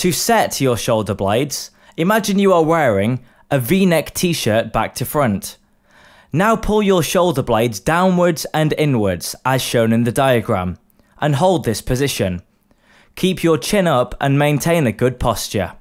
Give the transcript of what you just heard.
To set your shoulder blades, imagine you are wearing a v-neck t-shirt back to front. Now pull your shoulder blades downwards and inwards as shown in the diagram and hold this position. Keep your chin up and maintain a good posture.